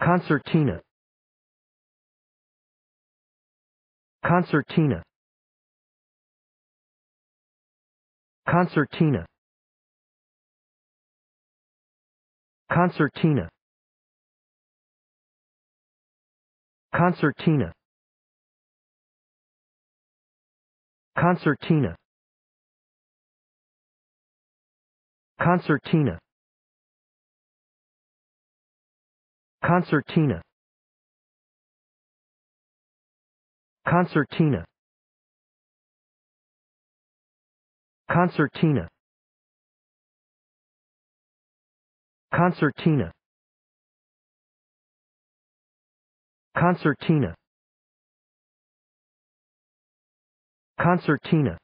Concertina. Concertina. Concertina. Concertina. Concertina. Concertina. Concertina. concertina concertina concertina concertina concertina concertina